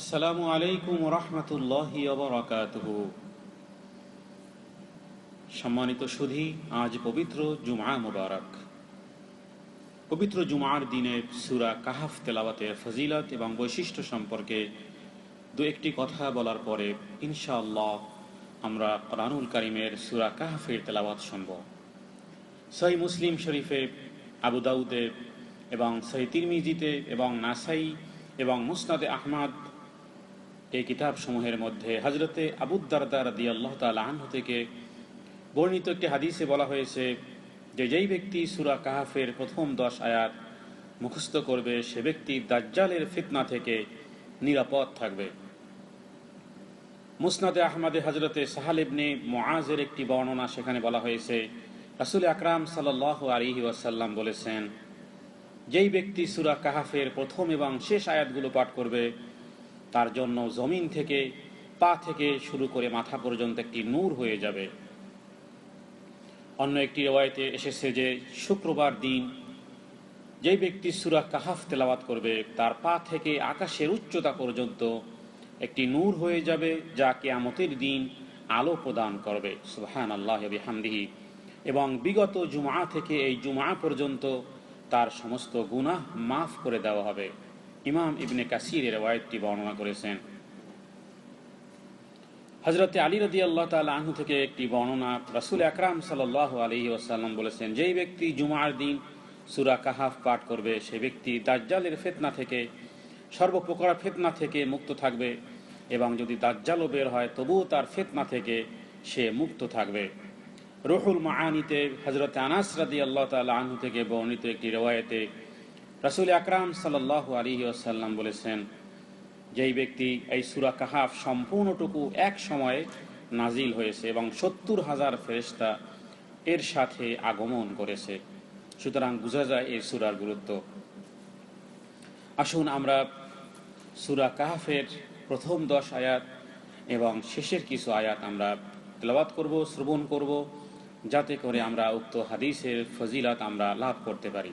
আসসালামু আলাইকুম রহমতুল্লাহ সম্মানিত সুধি আজ পবিত্র জুমা মুবারক পবিত্র জুমার দিনের সুরা কাহাফ তেলাবাতের ফজিলত এবং বৈশিষ্ট্য সম্পর্কে দু একটি কথা বলার পরে ইনশাআল্লাহ আমরা রানুল করিমের সুরা কাহাফের তেলাওয়াত শুনব সই মুসলিম শরীফে আবুদাউদে এবং সই তিরমিজিতে এবং নাসাই এবং মুসনাদে আহমাদ এই কিতাব সমূহের মধ্যে হজরতে আবুদ্দারদার দি আল্লাহ তালাহ থেকে বর্ণিত একটি হাদিসে বলা হয়েছে যে যেই ব্যক্তি সুরা কাহাফের প্রথম দশ আয়াত মুখস্থ করবে সে ব্যক্তি দাজ্জালের ফিতনা থেকে নিরাপদ থাকবে মুসনাদে আহমদে হজরতে সাহালিবনে মোয়াজের একটি বর্ণনা সেখানে বলা হয়েছে রাসুল আকরাম সাল আলিহি ওয়াসাল্লাম বলেছেন যেই ব্যক্তি সুরা কাহাফের প্রথম এবং শেষ আয়াতগুলো পাঠ করবে তার জন্য জমিন থেকে পা থেকে শুরু করে মাথা পর্যন্ত একটি নূর হয়ে যাবে অন্য একটি রেওয়ায়তে এসেছে যে শুক্রবার দিন যে ব্যক্তি সুরা কাহাফ তেলাওয়াত করবে তার পা থেকে আকাশের উচ্চতা পর্যন্ত একটি নূর হয়ে যাবে যা কেয়ামতের দিন আলো প্রদান করবে সুহান আল্লাহ হামদিহি এবং বিগত জুমা থেকে এই জুমা পর্যন্ত তার সমস্ত গুনাহ মাফ করে দেওয়া হবে ইমাম ইবনে কাসির এ রেওয়ায়তটি বর্ণনা করেছেন হজরতে আলী রদি আল্লাহ তাল আহু থেকে একটি বর্ণনা রসুল আকরাম সাল আলহি ওসাল্লাম বলেছেন যেই ব্যক্তি জুমার দিন সুরা কাহাফ পাঠ করবে সে ব্যক্তি দাজ্জালের ফেতনা থেকে সর্বপ্রকার ফেতনা থেকে মুক্ত থাকবে এবং যদি দাজ্জালও বের হয় তবুও তার ফেতনা থেকে সে মুক্ত থাকবে রহুল মাহানিতে হজরত আনাস রাদি আল্লাহ তাল আহু থেকে বর্ণিত একটি রেওয়ায়তে রাসুল আকরাম সাল আলী আসাল্লাম বলেছেন যেই ব্যক্তি এই সুরা কাহাফ সম্পূর্ণটুকু এক সময়ে নাজিল হয়েছে এবং সত্তর হাজার ফেরিস্তা এর সাথে আগমন করেছে সুতরাং বোঝা যায় এই সুরার গুরুত্ব আসুন আমরা সুরা কাহাফের প্রথম দশ আয়াত এবং শেষের কিছু আয়াত আমরা তেলাবাত করব শ্রবণ করব যাতে করে আমরা উক্ত হাদিসের ফজিলাত আমরা লাভ করতে পারি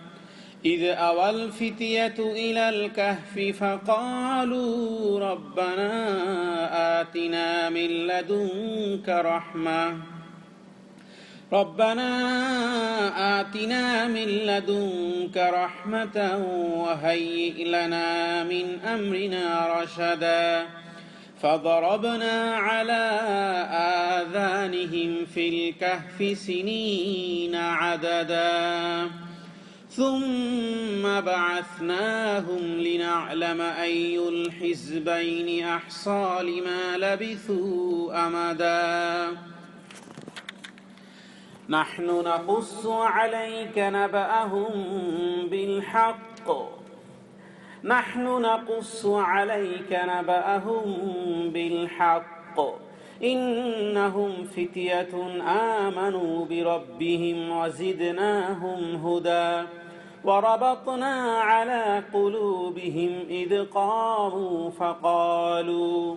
إذ أوى الفتية إلى الكهف فقالوا ربنا آتنا من لدنك رحمة ربنا آتنا من لدنك رحمة وهيئ لنا من أمرنا رشدا فضربنا على آذانهم في الكهف سنين عددا ثم بعثناهم لنعلم أي الحزبين أحصى لما لبثوا أمدا نحن نقص عليك نبأهم بالحق نحن نقص عليك نبأهم بالحق إنهم فتية آمنوا بربهم وزدناهم هدى وربطنا على قلوبهم إذ قاموا فقالوا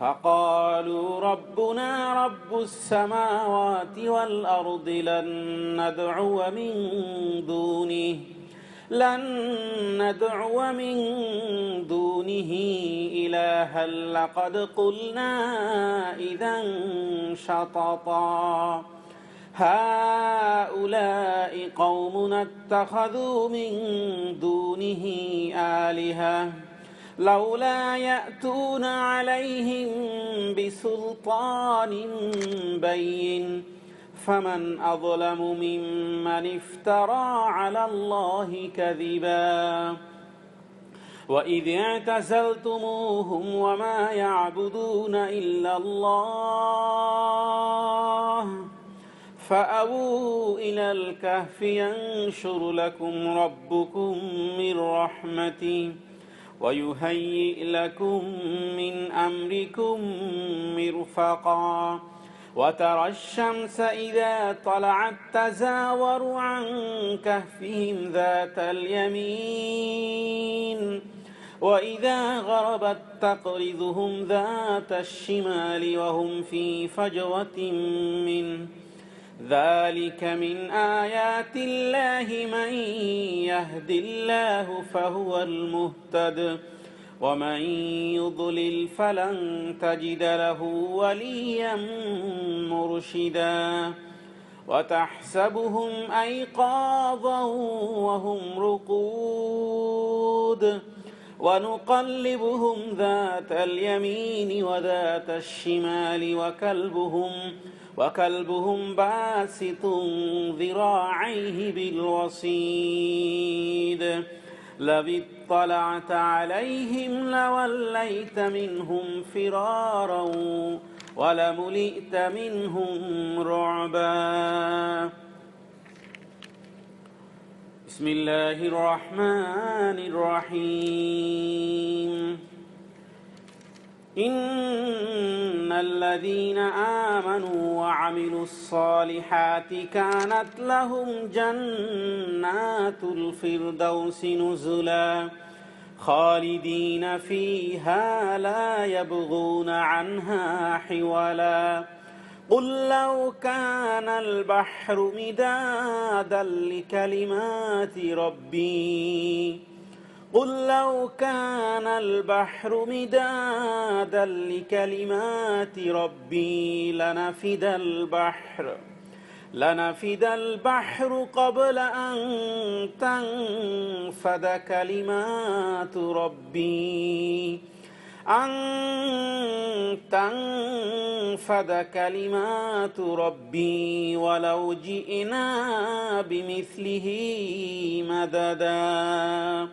فقالوا ربنا رب السماوات والأرض لن ندعو من دونه لن ندعو من دونه إلها لقد قلنا إذا شططا هؤلاء قومنا اتخذوا من دونه آلهة لولا يأتون عليهم بسلطان بين فمن أظلم ممن افترى على الله كذبا وإذ اعتزلتموهم وما يعبدون إلا الله فأووا إلى الكهف ينشر لكم ربكم من رحمته ويهيئ لكم من أمركم مرفقاً وترى الشمس إذا طلعت تزاور عن كهفهم ذات اليمين وإذا غربت تقرضهم ذات الشمال وهم في فجوة منه ذلك من آيات الله من يهد الله فهو المهتد ومن يضلل فلن تجد له وليا مرشدا وتحسبهم ايقاظا وهم رقود ونقلبهم ذات اليمين وذات الشمال وكلبهم وكلبهم باسط ذراعيه بالوصيد لو اطلعت عليهم لوليت منهم فرارا ولملئت منهم رعبا بسم الله الرحمن الرحيم إن الذين آمنوا وعملوا الصالحات كانت لهم جنات الفردوس نزلا خالدين فيها لا يبغون عنها حولا قل لو كان البحر مدادا لكلمات ربي قل لو كان البحر مدادا لكلمات ربي لنفد البحر لنفد البحر قبل أن تنفد كلمات ربي أن تنفد كلمات ربي ولو جئنا بمثله مددا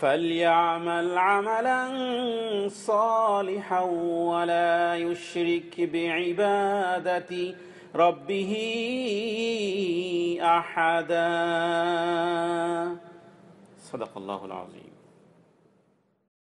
فليعمل عملا صالحا ولا يشرك بعبادة ربه أحدا صدق الله العظيم